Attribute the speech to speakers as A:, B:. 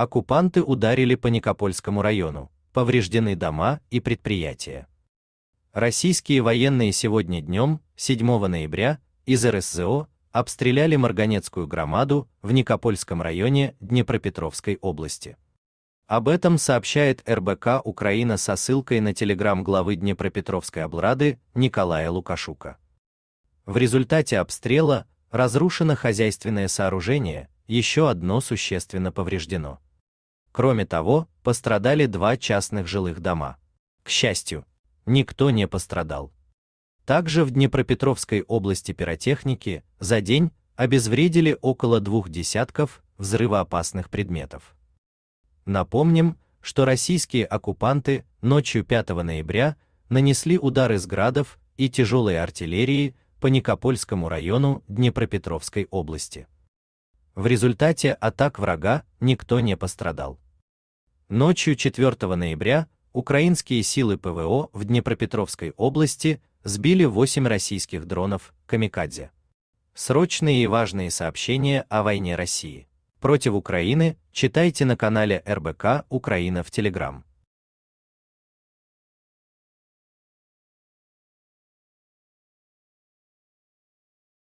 A: оккупанты ударили по Никопольскому району, повреждены дома и предприятия. Российские военные сегодня днем, 7 ноября, из РСЗО обстреляли Марганецкую громаду в Никопольском районе Днепропетровской области. Об этом сообщает РБК Украина со ссылкой на телеграм главы Днепропетровской облрады Николая Лукашука. В результате обстрела разрушено хозяйственное сооружение, еще одно существенно повреждено. Кроме того, пострадали два частных жилых дома. К счастью, никто не пострадал. Также в Днепропетровской области пиротехники за день обезвредили около двух десятков взрывоопасных предметов. Напомним, что российские оккупанты ночью 5 ноября нанесли удары из градов и тяжелой артиллерии по Никопольскому району Днепропетровской области. В результате атак врага никто не пострадал. Ночью 4 ноября украинские силы ПВО в Днепропетровской области сбили 8 российских дронов «Камикадзе». Срочные и важные сообщения о войне России против Украины читайте на канале РБК Украина в Телеграм.